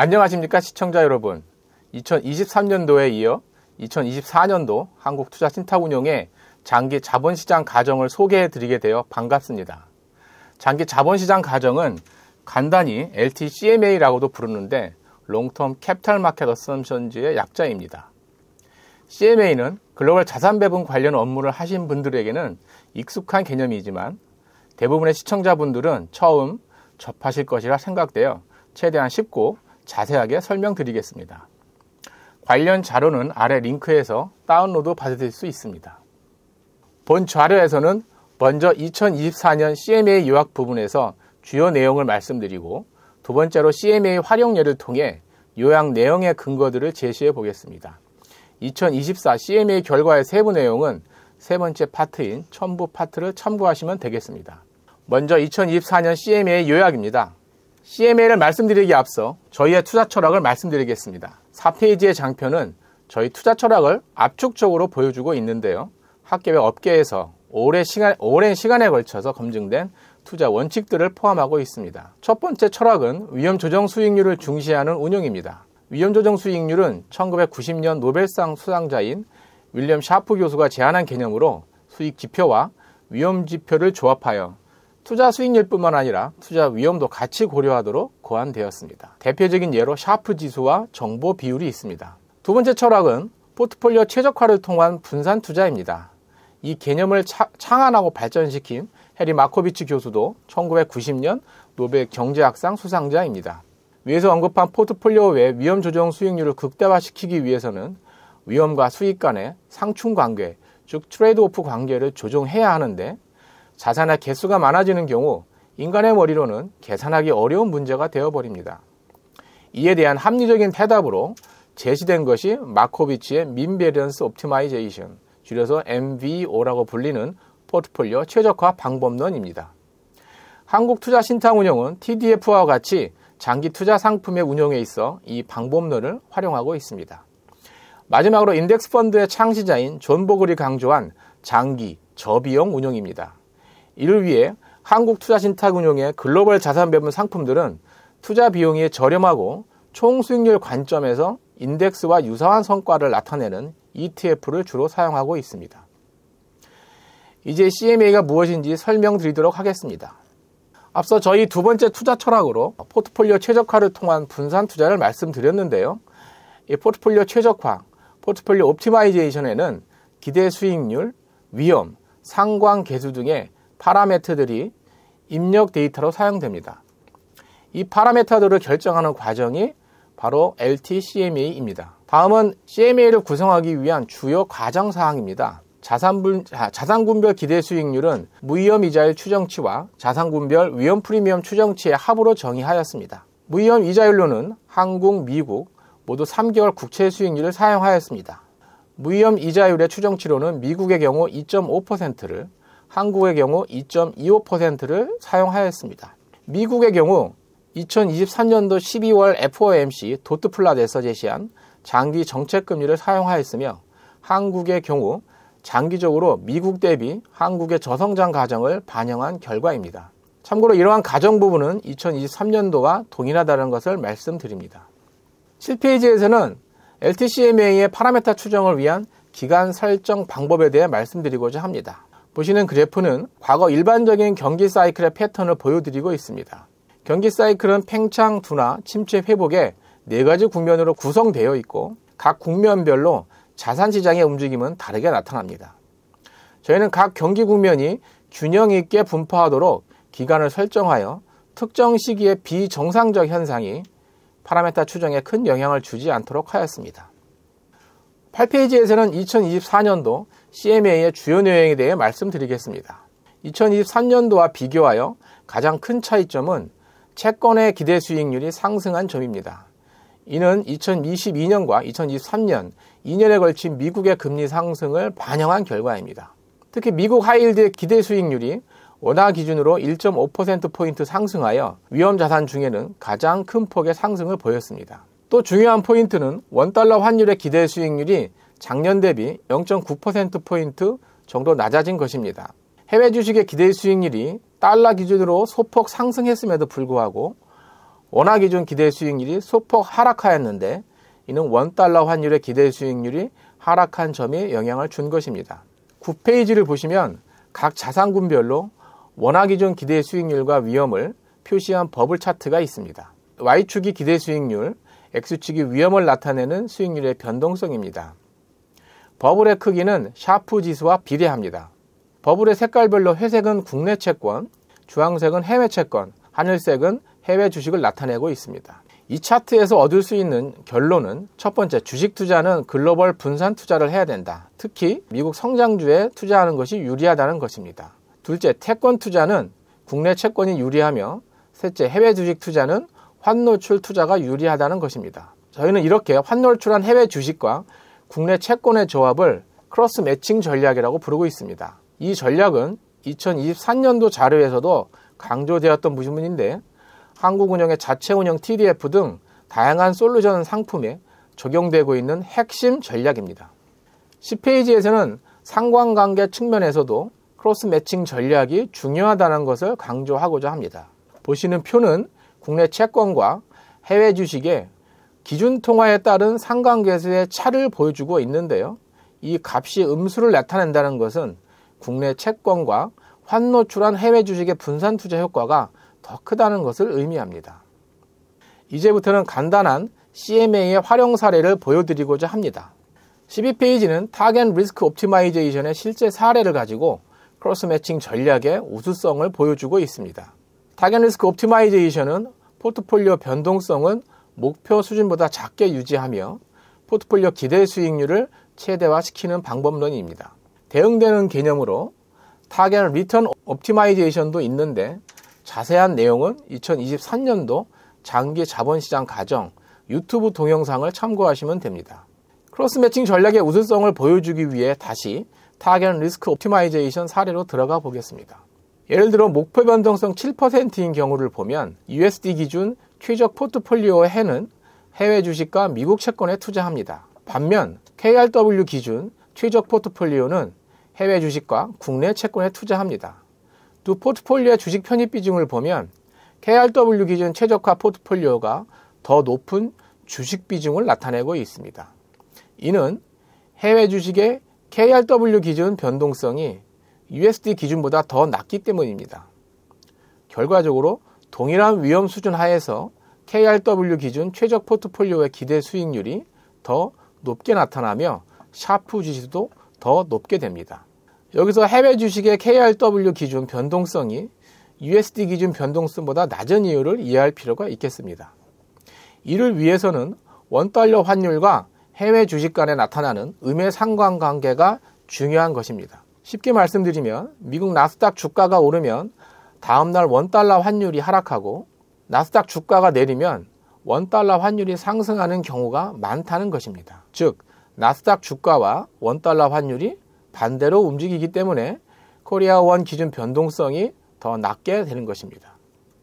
안녕하십니까 시청자 여러분. 2023년도에 이어 2024년도 한국투자신탁운용의 장기 자본시장 가정을 소개해드리게 되어 반갑습니다. 장기 자본시장 가정은 간단히 LTCMA라고도 부르는데 롱텀 캐피탈 마켓 어썸션즈의 약자입니다. CMA는 글로벌 자산 배분 관련 업무를 하신 분들에게는 익숙한 개념이지만 대부분의 시청자분들은 처음 접하실 것이라 생각되어 최대한 쉽고 자세하게 설명드리겠습니다. 관련 자료는 아래 링크에서 다운로드 받으실 수 있습니다. 본 자료에서는 먼저 2024년 CMA 요약 부분에서 주요 내용을 말씀드리고 두 번째로 CMA 활용 예를 통해 요약 내용의 근거들을 제시해 보겠습니다. 2024 CMA 결과의 세부 내용은 세 번째 파트인 첨부 파트를 참고하시면 되겠습니다. 먼저 2024년 CMA 요약입니다. CMA를 말씀드리기 앞서 저희의 투자 철학을 말씀드리겠습니다. 4페이지의 장편은 저희 투자 철학을 압축적으로 보여주고 있는데요. 학계와 업계에서 오랜, 시간, 오랜 시간에 걸쳐서 검증된 투자 원칙들을 포함하고 있습니다. 첫 번째 철학은 위험 조정 수익률을 중시하는 운영입니다 위험 조정 수익률은 1990년 노벨상 수상자인 윌리엄 샤프 교수가 제안한 개념으로 수익 지표와 위험 지표를 조합하여 투자 수익률뿐만 아니라 투자 위험도 같이 고려하도록 고안되었습니다. 대표적인 예로 샤프 지수와 정보 비율이 있습니다. 두 번째 철학은 포트폴리오 최적화를 통한 분산 투자입니다. 이 개념을 차, 창안하고 발전시킨 해리 마코비치 교수도 1990년 노벨 경제학상 수상자입니다. 위에서 언급한 포트폴리오 외 위험 조정 수익률을 극대화시키기 위해서는 위험과 수익 간의 상충 관계, 즉 트레이드 오프 관계를 조정해야 하는데 자산의 개수가 많아지는 경우 인간의 머리로는 계산하기 어려운 문제가 되어버립니다. 이에 대한 합리적인 해답으로 제시된 것이 마코비치의 민베리언스 옵티마이제이션, 줄여서 MVO라고 불리는 포트폴리오 최적화 방법론입니다. 한국투자신탁운용은 TDF와 같이 장기 투자 상품의 운용에 있어 이 방법론을 활용하고 있습니다. 마지막으로 인덱스 펀드의 창시자인 존 보글이 강조한 장기 저비용 운용입니다. 이를 위해 한국투자신탁운용의 글로벌 자산 배분 상품들은 투자 비용이 저렴하고 총 수익률 관점에서 인덱스와 유사한 성과를 나타내는 ETF를 주로 사용하고 있습니다. 이제 CMA가 무엇인지 설명드리도록 하겠습니다. 앞서 저희 두 번째 투자 철학으로 포트폴리오 최적화를 통한 분산 투자를 말씀드렸는데요. 이 포트폴리오 최적화, 포트폴리오 옵티마이제이션에는 기대 수익률, 위험, 상관 계수 등의 파라메트들이 입력 데이터로 사용됩니다. 이 파라메터들을 결정하는 과정이 바로 LTCMA입니다. 다음은 CMA를 구성하기 위한 주요 과정 사항입니다. 자산분, 아, 자산군별 기대 수익률은 무위험 이자율 추정치와 자산군별 위험 프리미엄 추정치의 합으로 정의하였습니다. 무위험 이자율로는 한국, 미국 모두 3개월 국채 수익률을 사용하였습니다. 무위험 이자율의 추정치로는 미국의 경우 2.5%를, 한국의 경우 2.25%를 사용하였습니다. 미국의 경우 2023년도 12월 FOMC 도트플라드에서 제시한 장기 정책금리를 사용하였으며 한국의 경우 장기적으로 미국 대비 한국의 저성장 가정을 반영한 결과입니다. 참고로 이러한 가정 부분은 2023년도와 동일하다는 것을 말씀드립니다. 7페이지에서는 LTCMA의 파라메타 추정을 위한 기간 설정 방법에 대해 말씀드리고자 합니다. 보시는 그래프는 과거 일반적인 경기 사이클의 패턴을 보여드리고 있습니다. 경기 사이클은 팽창, 둔화, 침체, 회복의 네 가지 국면으로 구성되어 있고 각 국면별로 자산 시장의 움직임은 다르게 나타납니다. 저희는 각 경기 국면이 균형 있게 분포하도록 기간을 설정하여 특정 시기의 비정상적 현상이 파라메타 추정에 큰 영향을 주지 않도록 하였습니다. 8페이지에서는 2024년도 CMA의 주요 내용에 대해 말씀드리겠습니다. 2023년도와 비교하여 가장 큰 차이점은 채권의 기대 수익률이 상승한 점입니다. 이는 2022년과 2023년 2년에 걸친 미국의 금리 상승을 반영한 결과입니다. 특히 미국 하이힐드의 기대 수익률이 원화 기준으로 1.5%포인트 상승하여 위험 자산 중에는 가장 큰 폭의 상승을 보였습니다. 또 중요한 포인트는 원달러 환율의 기대 수익률이 작년 대비 0.9%포인트 정도 낮아진 것입니다. 해외 주식의 기대 수익률이 달러 기준으로 소폭 상승했음에도 불구하고 원화 기준 기대 수익률이 소폭 하락하였는데 이는 원달러 환율의 기대 수익률이 하락한 점이 영향을 준 것입니다. 9페이지를 보시면 각 자산군별로 원화 기준 기대 수익률과 위험을 표시한 버블 차트가 있습니다. Y축이 기대 수익률, X축이 위험을 나타내는 수익률의 변동성입니다. 버블의 크기는 샤프 지수와 비례합니다. 버블의 색깔별로 회색은 국내 채권, 주황색은 해외 채권, 하늘색은 해외 주식을 나타내고 있습니다. 이 차트에서 얻을 수 있는 결론은 첫 번째 주식 투자는 글로벌 분산 투자를 해야 된다. 특히 미국 성장주에 투자하는 것이 유리하다는 것입니다. 둘째 채권 투자는 국내 채권이 유리하며 셋째 해외 주식 투자는 환노출 투자가 유리하다는 것입니다. 저희는 이렇게 환노출한 해외 주식과 국내 채권의 조합을 크로스 매칭 전략이라고 부르고 있습니다. 이 전략은 2023년도 자료에서도 강조되었던 부분인데 한국은행의 자체운영 TDF 등 다양한 솔루션 상품에 적용되고 있는 핵심 전략입니다. 10페이지에서는 상관관계 측면에서도 크로스 매칭 전략이 중요하다는 것을 강조하고자 합니다. 보시는 표는 국내 채권과 해외 주식의 기준 통화에 따른 상관계수의 차를 보여주고 있는데요. 이 값이 음수를 나타낸다는 것은 국내 채권과 환노출한 해외 주식의 분산 투자 효과가 더 크다는 것을 의미합니다. 이제부터는 간단한 CMA의 활용 사례를 보여드리고자 합니다. 12페이지는 타겟 리스크 옵티마이제이션의 실제 사례를 가지고 크로스 매칭 전략의 우수성을 보여주고 있습니다. 타겟 리스크 옵티마이제이션은 포트폴리오 변동성은 목표 수준보다 작게 유지하며 포트폴리오 기대 수익률을 최대화시키는 방법론입니다. 대응되는 개념으로 타겟 리턴 옵티마이제이션도 있는데 자세한 내용은 2023년도 장기 자본시장 가정 유튜브 동영상을 참고하시면 됩니다. 크로스 매칭 전략의 우수성을 보여주기 위해 다시 타겟 리스크 옵티마이제이션 사례로 들어가 보겠습니다. 예를 들어 목표 변동성 7%인 경우를 보면 USD 기준 최적 포트폴리오 의 해는 해외 주식과 미국 채권에 투자합니다. 반면 KRW 기준 최적 포트폴리오는 해외 주식과 국내 채권에 투자합니다. 두 포트폴리오의 주식 편입 비중을 보면 KRW 기준 최적화 포트폴리오가 더 높은 주식 비중을 나타내고 있습니다. 이는 해외 주식의 KRW 기준 변동성이 USD 기준보다 더 낮기 때문입니다. 결과적으로 동일한 위험 수준 하에서 KRW 기준 최적 포트폴리오의 기대 수익률이 더 높게 나타나며 샤프 지수도 더 높게 됩니다. 여기서 해외 주식의 KRW 기준 변동성이 USD 기준 변동성보다 낮은 이유를 이해할 필요가 있겠습니다. 이를 위해서는 원달러 환율과 해외 주식 간에 나타나는 음의 상관관계가 중요한 것입니다. 쉽게 말씀드리면 미국 나스닥 주가가 오르면 다음날 원달러 환율이 하락하고 나스닥 주가가 내리면 원달러 환율이 상승하는 경우가 많다는 것입니다. 즉, 나스닥 주가와 원달러 환율이 반대로 움직이기 때문에 코리아원 기준 변동성이 더 낮게 되는 것입니다.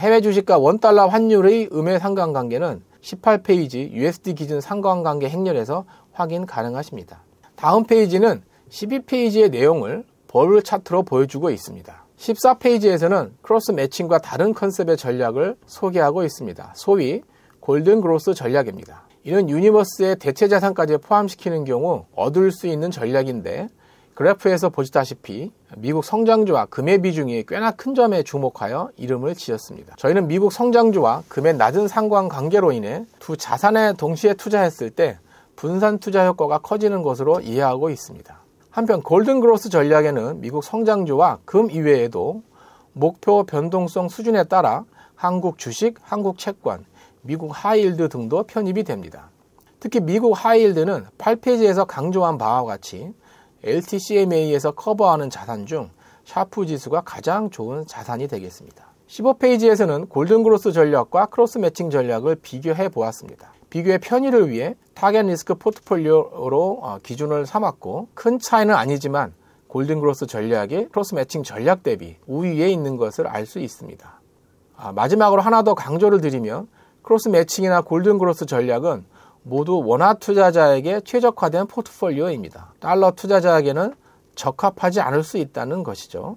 해외 주식과 원달러 환율의 음의 상관관계는 18페이지 USD 기준 상관관계 행렬에서 확인 가능하십니다. 다음 페이지는 12페이지의 내용을 버블 차트로 보여주고 있습니다. 14페이지에서는 크로스 매칭과 다른 컨셉의 전략을 소개하고 있습니다. 소위 골든 그로스 전략입니다. 이는 유니버스의 대체 자산까지 포함시키는 경우 얻을 수 있는 전략인데 그래프에서 보시다시피 미국 성장주와 금의 비중이 꽤나 큰 점에 주목하여 이름을 지었습니다. 저희는 미국 성장주와 금의 낮은 상관관계로 인해 두 자산에 동시에 투자했을 때 분산 투자 효과가 커지는 것으로 이해하고 있습니다. 한편 골든그로스 전략에는 미국 성장주와 금 이외에도 목표 변동성 수준에 따라 한국 주식, 한국 채권, 미국 하이일드 등도 편입이 됩니다. 특히 미국 하이일드는 8페이지에서 강조한 바와 같이 LTCMA에서 커버하는 자산 중 샤프 지수가 가장 좋은 자산이 되겠습니다. 15페이지에서는 골든그로스 전략과 크로스 매칭 전략을 비교해 보았습니다. 비교의 편의를 위해 타겟 리스크 포트폴리오로 어, 기준을 삼았고 큰 차이는 아니지만 골든 그로스 전략의 크로스 매칭 전략 대비 우위에 있는 것을 알 수 있습니다. 아, 마지막으로 하나 더 강조를 드리면 크로스 매칭이나 골든 그로스 전략은 모두 원화 투자자에게 최적화된 포트폴리오입니다. 달러 투자자에게는 적합하지 않을 수 있다는 것이죠.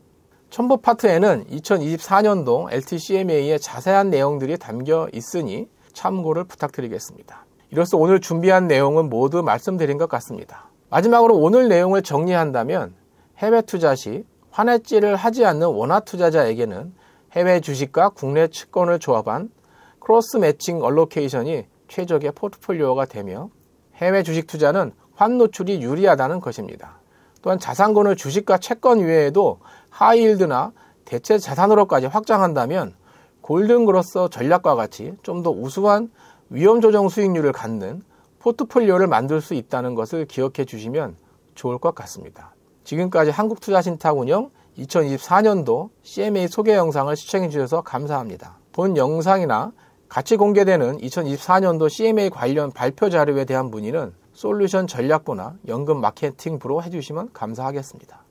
첨부 파트에는 2024년도 LTCMA의 자세한 내용들이 담겨 있으니 참고를 부탁드리겠습니다. 이로써 오늘 준비한 내용은 모두 말씀드린 것 같습니다. 마지막으로 오늘 내용을 정리한다면 해외 투자 시 환해지를 하지 않는 원화 투자자에게는 해외 주식과 국내 채권을 조합한 크로스 매칭 얼로케이션이 최적의 포트폴리오가 되며 해외 주식 투자는 환노출이 유리하다는 것입니다. 또한 자산권을 주식과 채권 외에도 하이힐드나 대체 자산으로까지 확장한다면 골든그로서 전략과 같이 좀 더 우수한 위험 조정 수익률을 갖는 포트폴리오를 만들 수 있다는 것을 기억해 주시면 좋을 것 같습니다. 지금까지 한국투자신탁 운영 2024년도 CMA 소개 영상을 시청해 주셔서 감사합니다. 본 영상이나 같이 공개되는 2024년도 CMA 관련 발표 자료에 대한 문의는 솔루션 전략부나 연금 마케팅 부로 해주시면 감사하겠습니다.